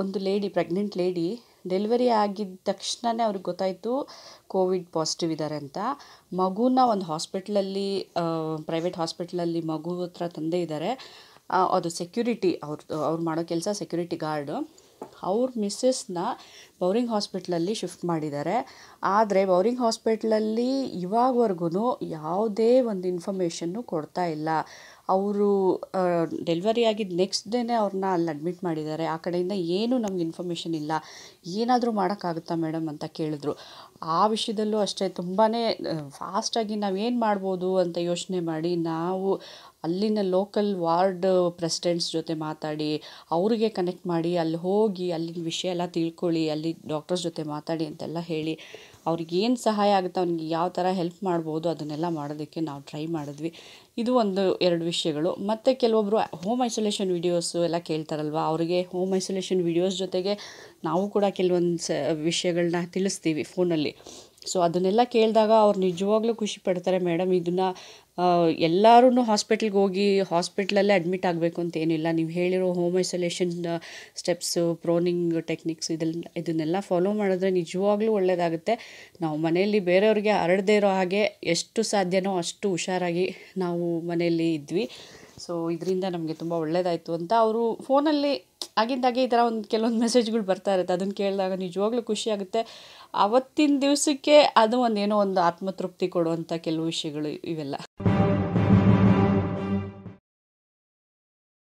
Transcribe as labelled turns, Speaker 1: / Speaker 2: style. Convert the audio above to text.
Speaker 1: ಒಂದು lady pregnant lady delivery ಆಗಿದ್ದ ತಕ್ಷಣನೇ ಅವ್ರಿಗೆ ಗೊತ್ತಾಯಿತು ಕೋವಿಡ್ ಪಾಸಿಟಿವ್ ಇದ್ದಾರೆ ಅಂತ ಮಗುನ ಒಂದು ಹಾಸ್ಪಿಟ್ಲಲ್ಲಿ ಪ್ರೈವೇಟ್ ಹಾಸ್ಪಿಟ್ಲಲ್ಲಿ ಮಗು ಹತ್ರ ತಂದೆ ಇದ್ದಾರೆ ಅದು ಸೆಕ್ಯೂರಿಟಿ ಅವ್ರದ್ದು ಅವ್ರು ಮಾಡೋ ಕೆಲಸ ಸೆಕ್ಯೂರಿಟಿ ಗಾರ್ಡು ಅವ್ರ ಮಿಸ್ಸಸ್ನ ಬೌರಿಂಗ್ ಹಾಸ್ಪಿಟ್ಲಲ್ಲಿ ಶಿಫ್ಟ್ ಮಾಡಿದ್ದಾರೆ ಆದರೆ ಬೌರಿಂಗ್ ಹಾಸ್ಪಿಟ್ಲಲ್ಲಿ ಇವಾಗವರೆಗೂ ಯಾವುದೇ ಒಂದು ಇನ್ಫಾರ್ಮೇಷನ್ನು ಕೊಡ್ತಾ ಇಲ್ಲ ಅವರು ಡೆಲಿವರಿ ಆಗಿದ್ದ ನೆಕ್ಸ್ಟ್ ಡೇನೇ ಅವ್ರನ್ನ ಅಲ್ಲಿ ಅಡ್ಮಿಟ್ ಮಾಡಿದ್ದಾರೆ ಆ ಕಡೆಯಿಂದ ಏನೂ ನಮ್ಗೆ ಇನ್ಫಾರ್ಮೇಷನ್ ಇಲ್ಲ ಏನಾದರೂ ಮಾಡೋಕ್ಕಾಗುತ್ತಾ ಮೇಡಮ್ ಅಂತ ಕೇಳಿದ್ರು ಆ ವಿಷಯದಲ್ಲೂ ಅಷ್ಟೇ ತುಂಬಾ ಫಾಸ್ಟಾಗಿ ನಾವೇನು ಮಾಡ್ಬೋದು ಅಂತ ಯೋಚನೆ ಮಾಡಿ ನಾವು ಅಲ್ಲಿನ ಲೋಕಲ್ ವಾರ್ಡ್ ಪ್ರೆಸಿಡೆಂಟ್ಸ್ ಜೊತೆ ಮಾತಾಡಿ ಅವ್ರಿಗೆ ಕನೆಕ್ಟ್ ಮಾಡಿ ಅಲ್ಲಿ ಹೋಗಿ ಅಲ್ಲಿನ ವಿಷಯ ಎಲ್ಲ ತಿಳ್ಕೊಳ್ಳಿ ಅಲ್ಲಿ ಡಾಕ್ಟರ್ಸ್ ಜೊತೆ ಮಾತಾಡಿ ಅಂತೆಲ್ಲ ಹೇಳಿ ಅವ್ರಿಗೇನು ಸಹಾಯ ಆಗುತ್ತೆ ಅವ್ನಿಗೆ ಯಾವ ಥರ ಹೆಲ್ಪ್ ಮಾಡ್ಬೋದು ಅದನ್ನೆಲ್ಲ ಮಾಡೋದಕ್ಕೆ ನಾವು ಟ್ರೈ ಮಾಡಿದ್ವಿ ಇದು ಒಂದು ಎರಡು ವಿಷಯಗಳು ಮತ್ತು ಕೆಲವೊಬ್ಬರು ಹೋಮ್ ಐಸೋಲೇಷನ್ ವೀಡಿಯೋಸು ಎಲ್ಲ ಕೇಳ್ತಾರಲ್ವ ಅವರಿಗೆ ಹೋಮ್ ಐಸೋಲೇಷನ್ ವೀಡಿಯೋಸ್ ಜೊತೆಗೆ ನಾವು ಕೂಡ ಕೆಲವೊಂದು ಸ ವಿಷಯಗಳನ್ನ ತಿಳಿಸ್ತೀವಿ ಫೋನಲ್ಲಿ ಸೊ ಅದನ್ನೆಲ್ಲ ಕೇಳಿದಾಗ ಅವ್ರು ನಿಜವಾಗ್ಲೂ ಖುಷಿ ಪಡ್ತಾರೆ ಮೇಡಮ್ ಇದನ್ನು ಎಲ್ಲರೂ ಹಾಸ್ಪಿಟ್ಲಿಗೆ ಹೋಗಿ ಹಾಸ್ಪಿಟ್ಲಲ್ಲೇ ಅಡ್ಮಿಟ್ ಆಗಬೇಕು ಅಂತೇನಿಲ್ಲ ನೀವು ಹೇಳಿರೋ home isolation steps proning techniques ಇದೆಲ್ಲ ಇದನ್ನೆಲ್ಲ ಫಾಲೋ ಮಾಡಿದ್ರೆ ನಿಜವಾಗ್ಲೂ ಒಳ್ಳೆಯದಾಗುತ್ತೆ ನಾವು ಮನೆಯಲ್ಲಿ ಬೇರೆಯವ್ರಿಗೆ ಹರಡದೇ ಇರೋ ಹಾಗೆ ಎಷ್ಟು ಸಾಧ್ಯನೋ ಅಷ್ಟು ಹುಷಾರಾಗಿ ನಾವು ಮನೆಯಲ್ಲಿ ಇದ್ವಿ ಸೊ ಇದರಿಂದ ನಮಗೆ ತುಂಬ ಒಳ್ಳೆಯದಾಯಿತು ಅಂತ ಅವರು ಫೋನಲ್ಲಿ ಆಗಿಂದಾಗೆ ಈ ಥರ ಒಂದು ಕೆಲವೊಂದು ಮೆಸೇಜ್ಗಳು ಬರ್ತಾ ಇರುತ್ತೆ ಅದನ್ನು ಕೇಳಿದಾಗ ನಿಜವಾಗ್ಲೂ ಖುಷಿಯಾಗುತ್ತೆ ಆವತ್ತಿನ ದಿವಸಕ್ಕೆ ಅದು ಒಂದೇನೋ ಒಂದು ಆತ್ಮತೃಪ್ತಿ ಕೊಡುವಂಥ ಕೆಲವು ವಿಷಯಗಳು ಇವೆಲ್ಲ